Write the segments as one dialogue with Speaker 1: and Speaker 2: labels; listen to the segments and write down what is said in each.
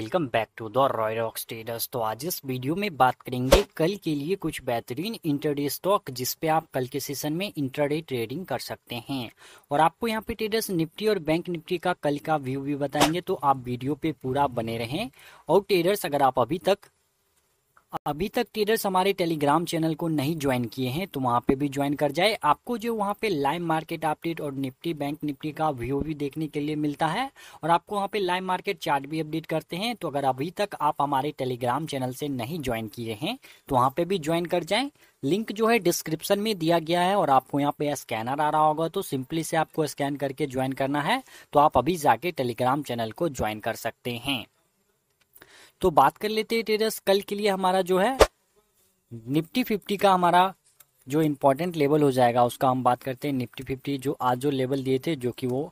Speaker 1: welcome back to the Roy Rock traders तो आज इस वीडियो में बात करेंगे कल के लिए कुछ बेहतरीन इंटरडे स्टॉक जिसपे आप कल के सेशन में इंटरडे ट्रेडिंग कर सकते हैं और आपको यहाँ पे ट्रेडर्स निफ्टी और बैंक निफ्टी का कल का व्यू भी बताएंगे तो आप वीडियो पे पूरा बने रहें और ट्रेडर्स अगर आप अभी तक अभी तक ट्रेडर्स हमारे टेलीग्राम चैनल को नहीं ज्वाइन किए हैं तो वहाँ पे भी ज्वाइन कर जाए आपको जो वहाँ पे लाइव मार्केट अपडेट और निफ्टी बैंक निफ्टी का व्यू भी देखने के लिए मिलता है और आपको वहाँ पे लाइव मार्केट चार्ट भी अपडेट करते हैं तो अगर अभी तक आप हमारे टेलीग्राम चैनल से नहीं ज्वाइन किए हैं तो वहाँ पे भी ज्वाइन कर जाए लिंक जो है डिस्क्रिप्शन में दिया गया है और आपको यहाँ पे स्कैनर आ रहा होगा तो सिंपली से आपको स्कैन करके ज्वाइन करना है तो आप अभी जाके टेलीग्राम चैनल को ज्वाइन कर सकते हैं तो बात कर लेते हैं ट्रेडर्स कल के लिए हमारा जो है निफ्टी फिफ्टी का हमारा जो इम्पोर्टेंट लेवल हो जाएगा उसका हम बात करते हैं निफ्टी फिफ्टी जो आज जो लेवल दिए थे जो कि वो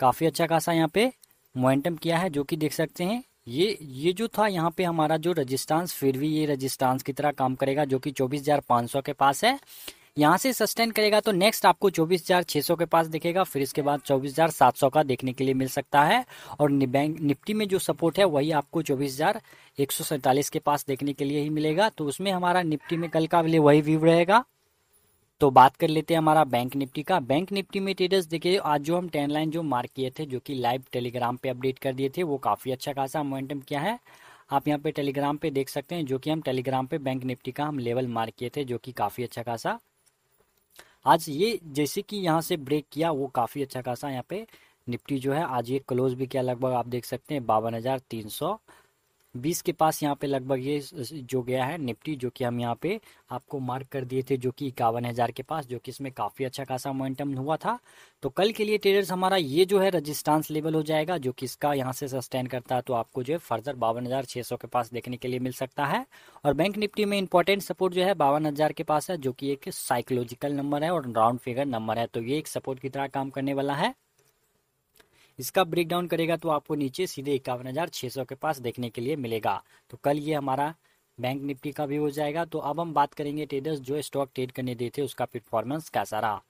Speaker 1: काफ़ी अच्छा खासा यहाँ पे मोमेंटम किया है जो कि देख सकते हैं ये ये जो था यहाँ पे हमारा जो रजिस्टांस फिर भी ये रजिस्टांस की तरह काम करेगा जो कि 24,500 के पास है यहाँ से सस्टेन करेगा तो नेक्स्ट आपको 24,600 के पास दिखेगा फिर इसके बाद 24,700 का देखने के लिए मिल सकता है और बैंक निफ्टी में जो सपोर्ट है वही आपको चौबीस के पास देखने के लिए ही मिलेगा तो उसमें हमारा निफ्टी में कल का लिए वही व्यू रहेगा तो बात कर लेते हैं हमारा बैंक निफ्टी का बैंक निफ्टी में ट्रेडर्स देखिए आज जो हम टेन लाइन जो मार्क किए थे जो कि लाइव टेलीग्राम पे अपडेट कर दिए थे वो काफ़ी अच्छा खासा मोमेंटम क्या है आप यहाँ पे टेलीग्राम पे देख सकते हैं जो कि हम टेलीग्राम पे बैंक निफ्टी का हम लेवल मार्क किए थे जो कि काफ़ी अच्छा खासा आज ये जैसे कि यहाँ से ब्रेक किया वो काफ़ी अच्छा खासा यहाँ पे निफ्टी जो है आज ये क्लोज भी किया लगभग आप देख सकते हैं बावन हज़ार तीन सौ बीस के पास यहाँ पे लगभग ये जो गया है निफ्टी जो कि हम यहाँ पे आपको मार्क कर दिए थे जो कि इक्यावन हज़ार के पास जो कि इसमें काफ़ी अच्छा खासा मोमेंटम हुआ था तो कल के लिए ट्रेडर्स हमारा ये जो है रजिस्टेंस लेवल हो जाएगा जो कि इसका यहाँ से सस्टेन करता है तो आपको जो है फर्दर बावन हज़ार सौ के पास देखने के लिए मिल सकता है और बैंक निफ्टी में इंपॉर्टेंट सपोर्ट जो है बावन हज़ार के पास है जो की एक साइकोलॉजिकल नंबर है और राउंड फिगर नंबर है तो ये एक सपोर्ट की तरह काम करने वाला है इसका ब्रेक डाउन करेगा तो आपको नीचे सीधे इक्यावन हज़ार छह सौ के पास देखने के लिए मिलेगा तो कल ये हमारा बैंक निफ्टी का भी हो जाएगा तो अब हम बात करेंगे ट्रेडर्स जो स्टॉक ट्रेड करने दिए थे उसका परफॉर्मेंस कैसा रहा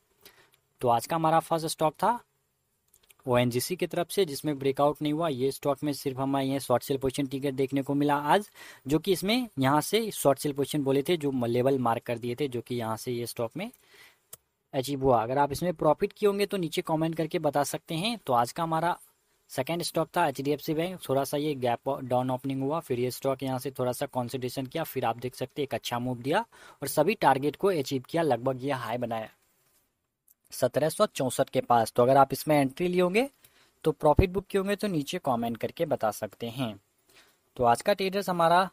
Speaker 1: तो आज का हमारा फर्स्ट स्टॉक था ओ की तरफ से जिसमें ब्रेकआउट नहीं हुआ ये स्टॉक में सिर्फ हमारे यहाँ शॉर्ट सेल पोजिशन टिकट देखने को मिला आज जो कि इसमें यहाँ से शॉर्ट सेल पोजिशन बोले थे जो लेवल मार्क कर दिए थे जो कि यहाँ से ये स्टॉक में अचीव हुआ अगर आप इसमें प्रॉफिट किए होंगे तो नीचे कमेंट करके बता सकते हैं तो आज का हमारा सेकेंड स्टॉक था एच बैंक थोड़ा सा ये गैप डाउन ओपनिंग हुआ फिर ये स्टॉक यहाँ से थोड़ा सा कॉन्सेंट्रेशन किया फिर आप देख सकते एक अच्छा मूव दिया और सभी टारगेट को अचीव किया लगभग ये हाई बनाया सत्रह सौ चौंसठ के पास तो अगर आप इसमें एंट्री लिए होंगे तो प्रॉफिट बुक किए होंगे तो नीचे कमेंट करके बता सकते हैं तो आज का ट्रेडर्स हमारा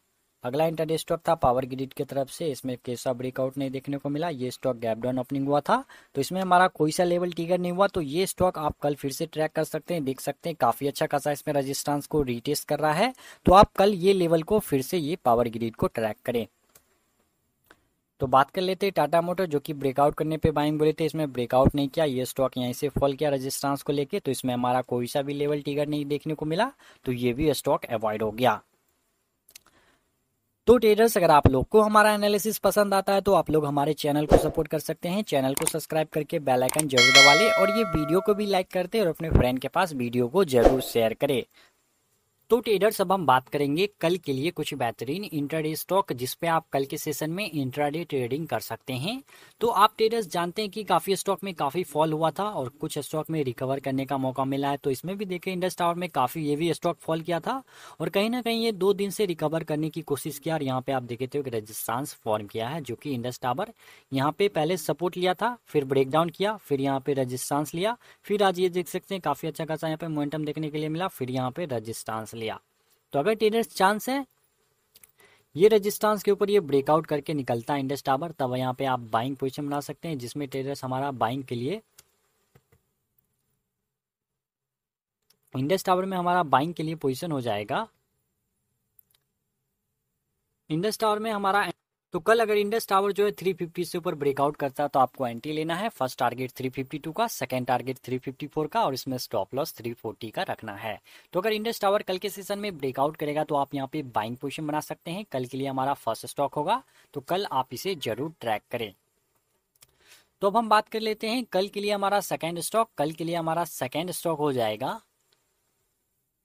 Speaker 1: अगला इंटरडे स्टॉक था पावर ग्रिड की तरफ से इसमें कैसा ब्रेकआउट नहीं देखने को मिला ये स्टॉक गैप डाउन ओपनिंग हुआ था तो इसमें हमारा कोई सा लेवल टिगर नहीं हुआ तो ये स्टॉक आप कल फिर से ट्रैक कर सकते हैं देख सकते हैं काफी अच्छा खासा इसमें रजिस्ट्रांस को रिटेस्ट कर रहा है तो आप कल ये लेवल को फिर से ये पावर ग्रिड को ट्रैक करें तो बात कर लेते हैं टाटा मोटर जो कि ब्रेकआउट करने पे बाइंग बोले थे इसमें ब्रेकआउट नहीं किया ये स्टॉक यहीं से फॉल किया रजिस्ट्रांस को लेके तो इसमें हमारा कोई सा भी लेवल टिगर नहीं देखने को मिला तो ये भी स्टॉक अवॉइड हो गया तो ट्रेडर्स अगर आप लोग को हमारा एनालिसिस पसंद आता है तो आप लोग हमारे चैनल को सपोर्ट कर सकते हैं चैनल को सब्सक्राइब करके बेल आइकन जरूर दबा लें और ये वीडियो को भी लाइक करते और अपने फ्रेंड के पास वीडियो को जरूर शेयर करें तो ट्रेडर्स अब हम बात करेंगे कल के लिए कुछ बेहतरीन इंट्राडे स्टॉक जिसपे आप कल के सेशन में इंट्राडे ट्रेडिंग कर सकते हैं तो आप ट्रेडर्स जानते हैं कि काफ़ी स्टॉक में काफ़ी फॉल हुआ था और कुछ स्टॉक में रिकवर करने का मौका मिला है तो इसमें भी देखें इंडस्ट टावर में काफ़ी ये भी स्टॉक फॉल किया था और कहीं ना कहीं ये दो दिन से रिकवर करने की कोशिश किया और यहाँ पे आप देखे थे रेजिस्टांस फॉर्म किया है जो की इंडस्ट टावर यहाँ पे पहले सपोर्ट लिया था फिर ब्रेक डाउन किया फिर यहाँ पे रजिस्टांस लिया फिर आज ये देख सकते हैं काफ़ी अच्छा खासा यहाँ पे मोमेंटम देखने के लिए मिला फिर यहाँ पे रजिस्टांस लिया तो अगर ट्रेडर्स चांस है ये रेजिस्टेंस के ऊपर ये ब्रेकआउट करके निकलता है इंडस टावर तब यहाँ पे आप बाइंग पोजिशन बना सकते हैं जिसमें ट्रेडर्स हमारा बाइंग के लिए इंडस टावर में हमारा बाइंग के लिए पोजिशन हो जाएगा इंडस टावर में हमारा तो कल अगर इंडस टावर जो है 350 से ऊपर ब्रेकआउट करता है तो आपको एंट्री लेना है फर्स्ट टारगेट 352 का सेकंड टारगेट 354 का और इसमें स्टॉप लॉस 340 का रखना है तो अगर इंडस टावर कल के सेशन में ब्रेकआउट करेगा तो आप यहाँ पे बाइंग पोजिशन बना सकते हैं कल के लिए हमारा फर्स्ट स्टॉक होगा तो कल आप इसे जरूर ट्रैक करें तो अब हम बात कर लेते हैं कल के लिए हमारा सेकेंड स्टॉक कल के लिए हमारा सेकेंड स्टॉक हो जाएगा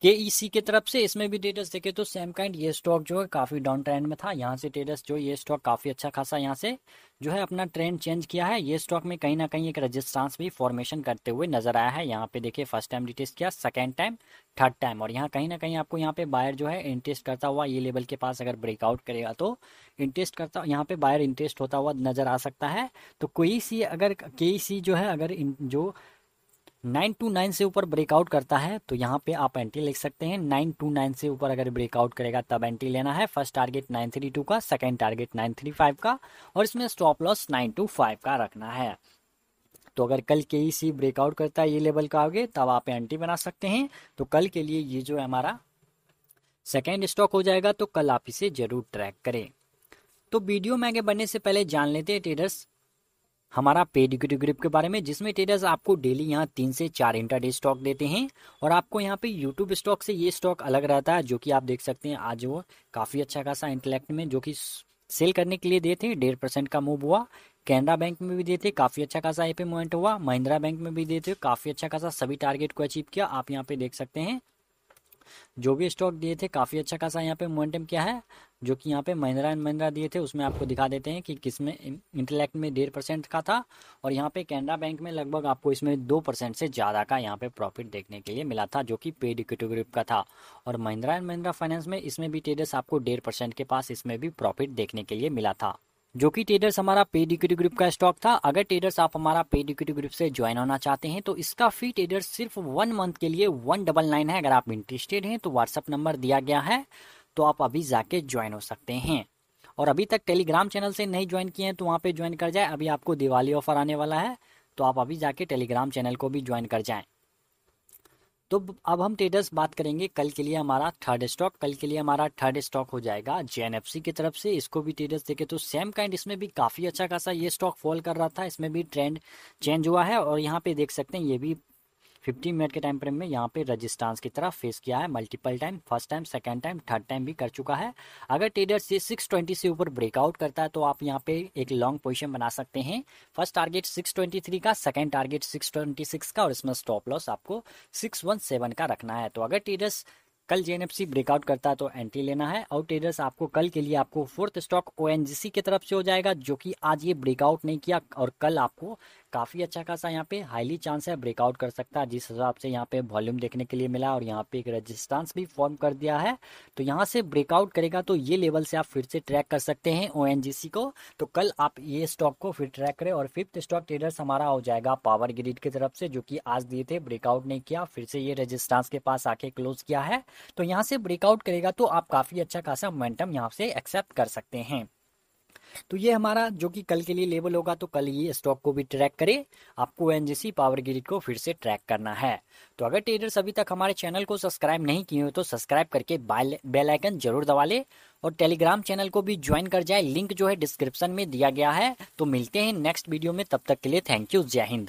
Speaker 1: के की तरफ से इसमें भी ट्रेडर्स देखे तो सेम काइंड ये स्टॉक जो है काफ़ी डाउन ट्रेंड में था यहाँ से ट्रेडर्स जो ये स्टॉक काफ़ी अच्छा खासा यहाँ से जो है अपना ट्रेंड चेंज किया है ये स्टॉक में कहीं ना कहीं एक रजिस्ट्रांस भी फॉर्मेशन करते हुए नजर आया है यहाँ पे देखिए फर्स्ट टाइम रिटेस्ट किया सेकेंड टाइम थर्ड टाइम और यहाँ कहीं ना कहीं आपको यहाँ पे बायर जो है इंटरेस्ट करता हुआ ये लेवल के पास अगर ब्रेकआउट करेगा तो इंटरेस्ट करता यहाँ पे बायर इंटरेस्ट होता हुआ नजर आ सकता है तो कोई सी अगर के जो है अगर जो नाइन टू नाइन से ऊपर ब्रेकआउट करता है तो यहाँ पे आप एंट्री लिख सकते हैं नाइन टू नाइन से ऊपर अगर ब्रेकआउट करेगा तब एंट्री लेना है first target nine three two का second target nine three five का और इसमें stop loss nine two five का रखना है तो अगर कल के ही सी ब्रेकआउट करता है ये लेवल का आगे तब आप एंट्री बना सकते हैं तो कल के लिए ये जो है हमारा सेकेंड स्टॉक हो जाएगा तो कल आप इसे जरूर ट्रैक करें तो वीडियो में आगे बढ़ने से पहले जान लेते हैं ट्रेडर्स हमारा पेड इक्विटी ग्रुप के बारे में जिसमें ट्रेडर्स आपको डेली यहाँ तीन से चार इंटर डे स्टॉक देते हैं और आपको यहाँ पे यूट्यूब स्टॉक से ये स्टॉक अलग रहता है जो कि आप देख सकते हैं आज वो काफ़ी अच्छा खासा इंटेलेक्ट में जो कि सेल करने के लिए दे थे डेढ़ परसेंट का मूव हुआ कैनरा बैंक में भी देते थे काफ़ी अच्छा खासा यहाँ पे मूवमेंट हुआ महिंद्रा बैंक में भी देते थे काफ़ी अच्छा खासा सभी टारगेट को अचीव किया आप यहाँ पे देख सकते हैं जो भी स्टॉक दिए थे काफ़ी अच्छा खासा यहाँ पे मोमेंटम क्या है जो कि यहाँ पे महिंद्रा एंड महिंद्रा दिए थे उसमें आपको दिखा देते हैं कि किसमें में इंटेलेक्ट में डेढ़ परसेंट का था और यहाँ पे कैनरा बैंक में लगभग आपको इसमें दो परसेंट से ज़्यादा का यहाँ पे प्रॉफिट देखने के लिए मिला था जो कि पेड इक्विटी ग्रुप का था और महिंद्रा एंड महिंद्रा फाइनेंस में इसमें भी ट्रेडर्स आपको डेढ़ परसेंट के पास इसमें भी प्रॉफिट देखने के लिए मिला था जो कि ट्रेडर्स हमारा पेड इक्विटी ग्रुप का स्टॉक था अगर ट्रेडर्स आप हमारा पेड इक्विटी ग्रुप से ज्वाइन होना चाहते हैं तो इसका फी ट्रेडर्स सिर्फ वन मंथ के लिए वन डबल नाइन है अगर आप इंटरेस्टेड हैं तो व्हाट्सअप नंबर दिया गया है तो आप अभी जाके ज्वाइन हो सकते हैं और अभी तक टेलीग्राम चैनल से नहीं ज्वाइन किए हैं तो वहाँ पे ज्वाइन कर जाए अभी आपको दिवाली ऑफर आने वाला है तो आप अभी जाके टेलीग्राम चैनल को भी ज्वाइन कर जाएं तो अब हम ट्रेडर्स बात करेंगे कल के लिए हमारा थर्ड स्टॉक कल के लिए हमारा थर्ड स्टॉक हो जाएगा जेएनएफसी की तरफ से इसको भी ट्रेडर्स देखे तो सेम काइंड इसमें भी काफ़ी अच्छा खासा ये स्टॉक फॉल कर रहा था इसमें भी ट्रेंड चेंज हुआ है और यहाँ पे देख सकते हैं ये भी फिफ्टी मिनट के टाइम फ्रेम में यहाँ पे रजिस्टांस की तरफ फेस किया है multiple time first time second time third time भी कर चुका है अगर ट्रेडर से 620 से ऊपर ब्रेकआउट करता है तो आप यहाँ पे एक लॉन्ग पोजिशन बना सकते हैं फर्स्ट टारगेट 623 का सेकेंड टारगेट 626 का और इसमें स्टॉप लॉस आपको सिक्स का रखना है तो अगर ट्रेडर्स कल जेएनएफसी ब्रेकआउट करता है तो एंट्री लेना है आउट ट्रेडर्स आपको कल के लिए आपको फोर्थ स्टॉक ओ की तरफ से हो जाएगा जो कि आज ये ब्रेकआउट नहीं किया और कल आपको काफ़ी अच्छा खासा यहाँ पे हाईली चांस है ब्रेकआउट कर सकता है जिस हिसाब से यहाँ पे वॉल्यूम देखने के लिए मिला और यहाँ पे एक रेजिस्टेंस भी फॉर्म कर दिया है तो यहाँ से ब्रेकआउट करेगा तो ये लेवल से आप फिर से ट्रैक कर सकते हैं ओ को तो कल आप ये स्टॉक को फिर ट्रैक करें और फिफ्थ स्टॉक ट्रेडर्स हमारा हो जाएगा पावर ग्रिड की तरफ से जो कि आज दिए थे ब्रेकआउट नहीं किया फिर से ये रजिस्टांस के पास आके क्लोज किया है तो यहाँ से ब्रेकआउट करेगा तो आप काफ़ी अच्छा खासा मोमेंटम यहाँ से एक्सेप्ट कर सकते हैं तो ये हमारा जो कि कल के लिए लेवल होगा तो कल ये स्टॉक को भी ट्रैक करे आपको एनजीसी पावर ग्रिड को फिर से ट्रैक करना है तो अगर ट्रेडर्स अभी तक हमारे चैनल को सब्सक्राइब नहीं किए हो तो सब्सक्राइब करके बेल आइकन जरूर दबा ले और टेलीग्राम चैनल को भी ज्वाइन कर जाए लिंक जो है डिस्क्रिप्शन में दिया गया है तो मिलते हैं नेक्स्ट वीडियो में तब तक के लिए थैंक यू जय हिंद